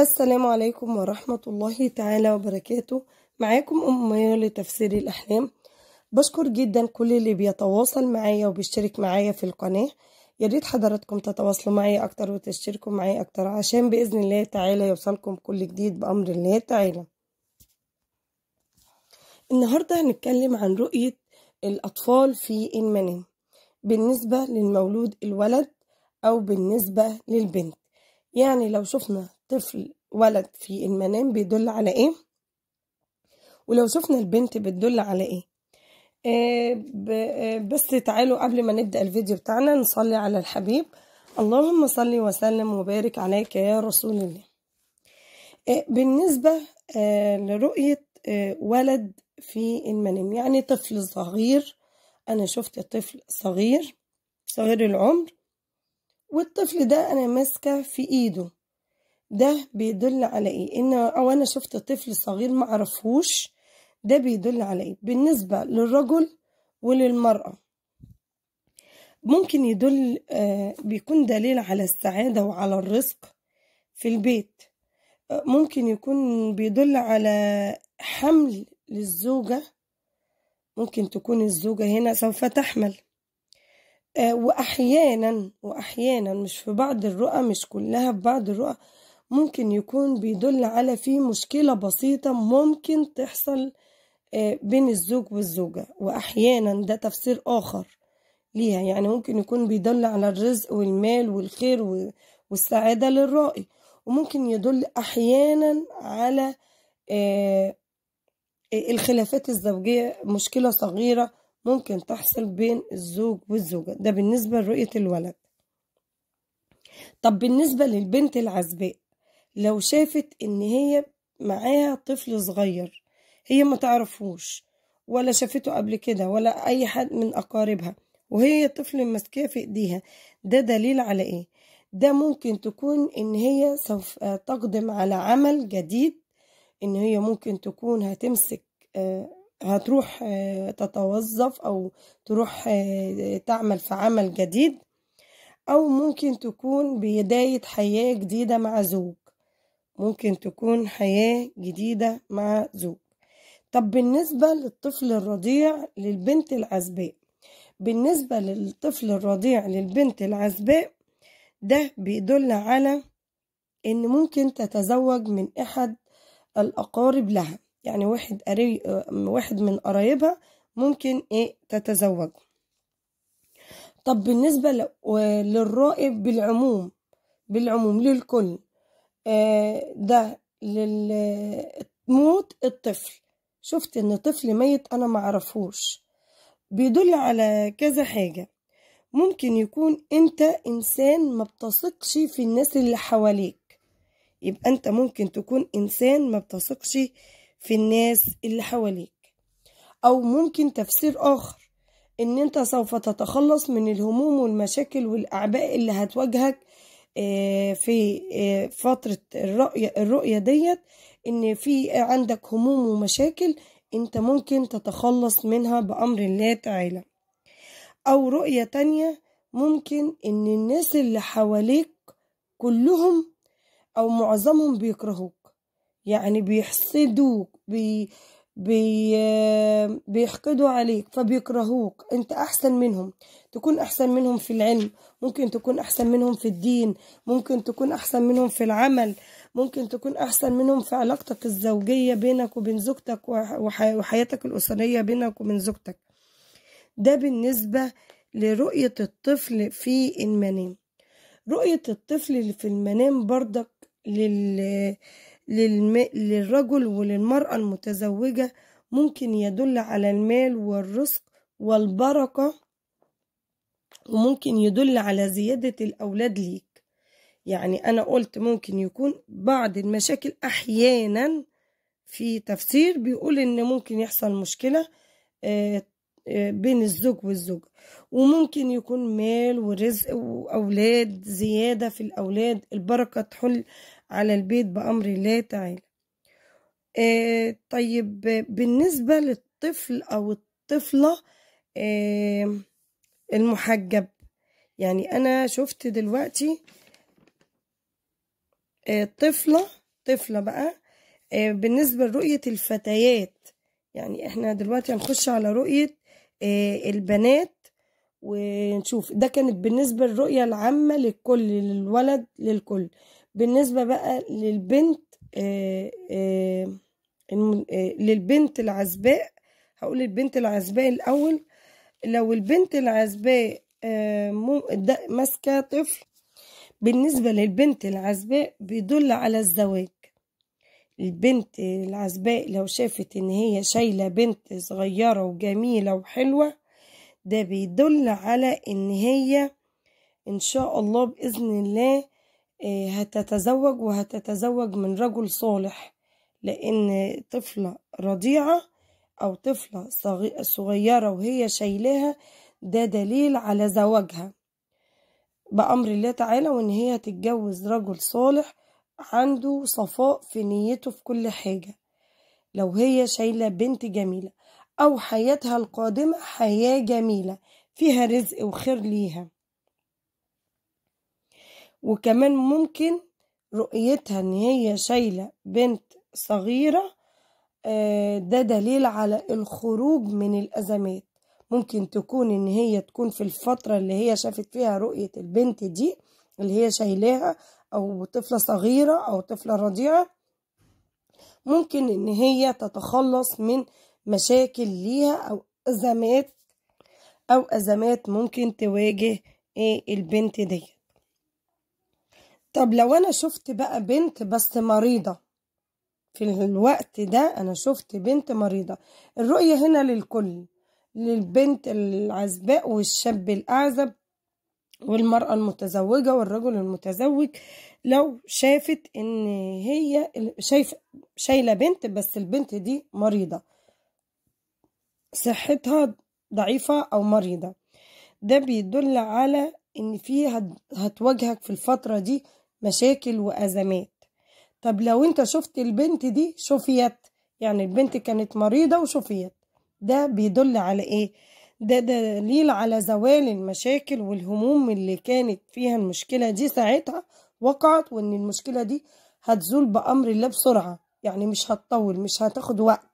السلام عليكم ورحمة الله تعالى وبركاته معاكم أم مايا لتفسير الأحلام بشكر جدا كل اللي بيتواصل معايا وبيشترك معايا في القناة ياريت حضراتكم تتواصلوا معايا أكتر وتشتركوا معايا أكتر عشان بإذن الله تعالى يوصلكم كل جديد بأمر الله تعالى النهاردة هنتكلم عن رؤية الأطفال في المنام بالنسبة للمولود الولد أو بالنسبة للبنت يعني لو شفنا طفل ولد في المنام بيدل على ايه ولو شفنا البنت بتدل على ايه آه، آه، بس تعالوا قبل ما نبدأ الفيديو بتاعنا نصلي على الحبيب اللهم صل وسلم وبارك عليك يا رسول الله آه، بالنسبة لرؤية ولد في المنام يعني طفل صغير أنا شفت طفل صغير صغير العمر والطفل ده أنا ماسكة في إيده ده بيدل على ايه ان او انا شفت طفل صغير ما اعرفهوش ده بيدل على ايه بالنسبه للرجل وللمراه ممكن يدل آه، بيكون دليل على السعاده وعلى الرزق في البيت آه، ممكن يكون بيدل على حمل للزوجه ممكن تكون الزوجه هنا سوف تحمل آه، واحيانا واحيانا مش في بعض الرؤى مش كلها في بعض الرؤى ممكن يكون بيدل على في مشكلة بسيطة ممكن تحصل آه، بين الزوج والزوجة وأحيانا ده تفسير آخر ليها يعني ممكن يكون بيدل على الرزق والمال والخير والسعادة للرائي وممكن يدل أحيانا على آه، آه، الخلافات الزوجية مشكلة صغيرة ممكن تحصل بين الزوج والزوجة ده بالنسبة لرؤية الولد طب بالنسبة للبنت العزباء لو شافت ان هي معاها طفل صغير هي ما تعرفوش ولا شافته قبل كده ولا اي حد من اقاربها وهي طفل ماسكاه في ايديها ده دليل على ايه ده ممكن تكون ان هي سوف تقدم على عمل جديد ان هي ممكن تكون هتمسك آه، هتروح آه، تتوظف او تروح آه، تعمل في عمل جديد او ممكن تكون بداية حياة جديدة مع زوج ممكن تكون حياة جديدة مع زوج طب بالنسبة للطفل الرضيع للبنت العزباء بالنسبة للطفل الرضيع للبنت العزباء ده بيدل على إن ممكن تتزوج من أحد الأقارب لها يعني واحد قري... واحد من قرايبها ممكن إيه تتزوج طب بالنسبة ل... للرائب بالعموم بالعموم للكل آه، ده لموت الطفل شفت ان طفل ميت انا معرفوش بيدل على كذا حاجة ممكن يكون انت انسان ما بتثقش في الناس اللي حواليك يبقى انت ممكن تكون انسان ما بتثقش في الناس اللي حواليك او ممكن تفسير اخر ان انت سوف تتخلص من الهموم والمشاكل والاعباء اللي هتواجهك آه، في آه، فترة الرؤية, الرؤية ديت ان في عندك هموم ومشاكل انت ممكن تتخلص منها بأمر الله تعالى او رؤية تانية ممكن ان الناس اللي حواليك كلهم او معظمهم بيكرهوك يعني بيحسدوك بي بي بيحقدوا عليك فبيكرهوك انت احسن منهم تكون احسن منهم في العلم ممكن تكون احسن منهم في الدين ممكن تكون احسن منهم في العمل ممكن تكون احسن منهم في علاقتك الزوجيه بينك وبين زوجتك وحياتك الاسريه بينك وبين زوجتك ده بالنسبه لرؤيه الطفل في المنام رؤيه الطفل في المنام برضك لل للم... للرجل وللمرأة المتزوجة ممكن يدل على المال والرزق والبركة وممكن يدل على زيادة الأولاد ليك يعني أنا قلت ممكن يكون بعض المشاكل أحيانا في تفسير بيقول إن ممكن يحصل مشكلة آه، آه، بين الزوج والزوجة وممكن يكون مال ورزق وأولاد زيادة في الأولاد البركة تحل على البيت بأمر الله تعالى آه طيب بالنسبة للطفل أو الطفلة آه المحجب يعني أنا شفت دلوقتي آه طفلة طفلة بقى آه بالنسبة لرؤية الفتيات يعني احنا دلوقتي هنخش على رؤية آه البنات ونشوف ده كانت بالنسبة للرؤية العامة للكل للولد للكل بالنسبة بقى للبنت آه، آه، آه، للبنت العزباء هقول البنت العزباء الأول لو البنت العزباء ماسكة طفل بالنسبة للبنت العزباء بيدل على الزواج البنت العزباء لو شافت ان هي شايلة بنت صغيرة وجميلة وحلوة ده بيدل على ان هي ان شاء الله بإذن الله آه، هتتزوج وهتتزوج من رجل صالح لأن طفلة رضيعة أو طفلة صغيرة وهي شايلاها ده دليل على زواجها بأمر الله تعالى وإن هي تتجوز رجل صالح عنده صفاء في نيته في كل حاجة لو هي شايلة بنت جميلة أو حياتها القادمة حياة جميلة فيها رزق وخير ليها وكمان ممكن رؤيتها ان هي شايلة بنت صغيرة آه، ده دليل على الخروج من الأزمات ممكن تكون ان هي تكون في الفترة اللي هي شافت فيها رؤية البنت دي اللي هي شايلاها او طفلة صغيرة او طفلة رضيعة ممكن ان هي تتخلص من مشاكل ليها او ازمات او ازمات ممكن تواجه إيه، البنت ديت طب لو أنا شفت بقى بنت بس مريضة في الوقت ده أنا شفت بنت مريضة الرؤية هنا للكل للبنت العزباء والشاب الأعزب والمرأة المتزوجة والرجل المتزوج لو شافت إن هي شايفة شايلة بنت بس البنت دي مريضة صحتها ضعيفة أو مريضة ده بيدل على إن في هتواجهك في الفترة دي مشاكل وأزمات طب لو أنت شفت البنت دي شفيت يعني البنت كانت مريضة وشفيت ده بيدل على إيه؟ ده دليل على زوال المشاكل والهموم اللي كانت فيها المشكلة دي ساعتها وقعت وإن المشكلة دي هتزول بأمر الله بسرعة يعني مش هتطول مش هتاخد وقت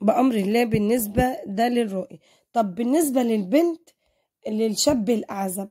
بأمر الله بالنسبة ده للرؤية طب بالنسبة للبنت للشاب الأعزب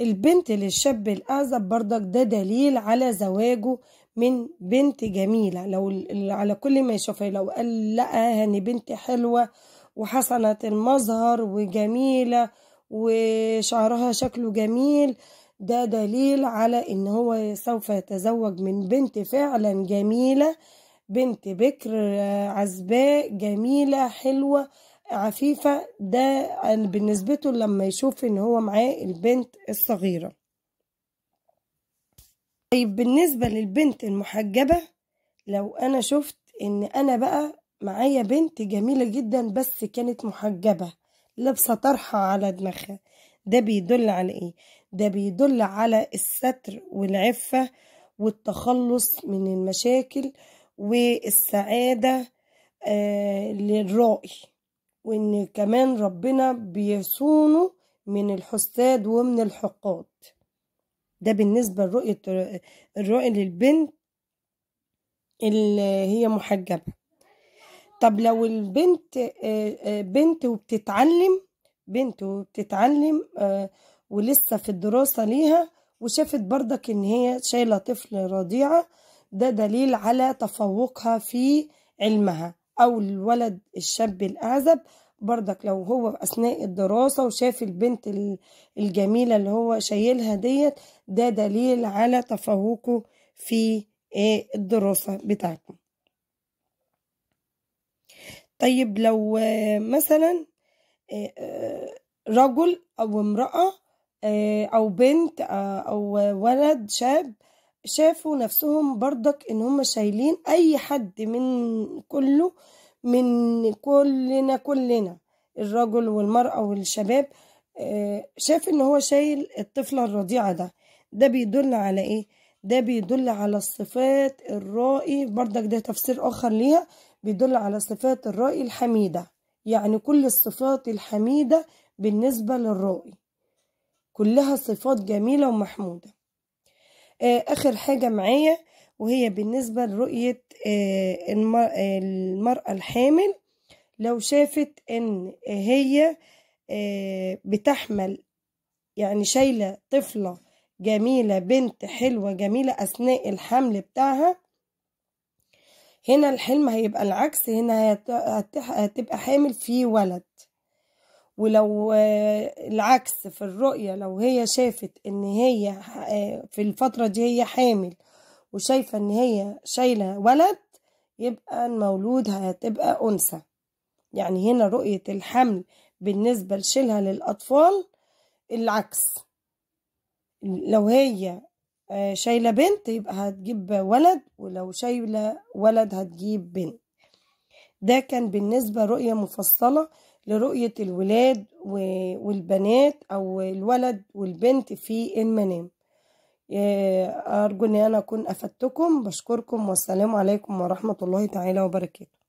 البنت للشاب الأعزب برضك ده دليل على زواجه من بنت جميلة لو على كل ما يشوفها لو قال لأ هني بنت حلوة وحسنة المظهر وجميلة وشعرها شكله جميل ده دليل على ان هو سوف يتزوج من بنت فعلا جميلة بنت بكر عزباء جميلة حلوة عفيفة ده بالنسبة لما يشوف ان هو معاه البنت الصغيرة طيب بالنسبة للبنت المحجبة لو انا شفت ان انا بقى معايا بنت جميلة جدا بس كانت محجبة لابسة طرحة على دماغها ده بيدل على ايه ده بيدل على الستر والعفة والتخلص من المشاكل والسعادة آه للرائي وإن كمان ربنا بيصونه من الحساد ومن الحقاد ده بالنسبة لرؤية الرؤية للبنت اللي هي محجبة طب لو البنت بنت وبتتعلم بنت وبتتعلم ولسه في الدراسة ليها وشافت برضك ان هي شايلة طفل رضيعة ده دليل على تفوقها في علمها أو الولد الشاب الأعزب بردك لو هو أثناء الدراسة وشاف البنت الجميلة اللي هو شايلها ديت ده دليل على تفوقه في آه، الدراسة بتاعته طيب لو آه، مثلا آه، رجل أو امرأة أو بنت أو ولد شاب شافوا نفسهم برضك ان هم شايلين اي حد من كله من كلنا كلنا الرجل والمرأة والشباب آه، شاف ان هو شايل الطفلة الرضيعة ده ده بيدل على ايه ده بيدل على الصفات الرائي برضك ده تفسير اخر ليها بيدل على صفات الرائي الحميدة يعني كل الصفات الحميدة بالنسبة للرائي كلها صفات جميلة ومحمودة آه، آخر حاجة معايا وهي بالنسبة لرؤية آه، المرأة الحامل لو شافت إن هي آه، بتحمل يعني شايلة طفلة جميلة بنت حلوة جميلة أثناء الحمل بتاعها هنا الحلم هيبقى العكس هنا هتبقى حامل في ولد ولو آه، العكس في الرؤية لو هي شافت ان هي آه، في الفترة دي هي حامل وشايفة ان هي شايلة ولد يبقى المولود هتبقى أنثى يعني هنا رؤية الحمل بالنسبة لشيلها للأطفال العكس لو هي آه، شايلة بنت يبقى هتجيب ولد ولو شايلة ولد هتجيب بنت ده كان بالنسبة رؤية مفصلة لرؤية الولاد والبنات أو الولد والبنت في المنام أرجو أن أنا أكون أفدتكم بشكركم والسلام عليكم ورحمة الله تعالى وبركاته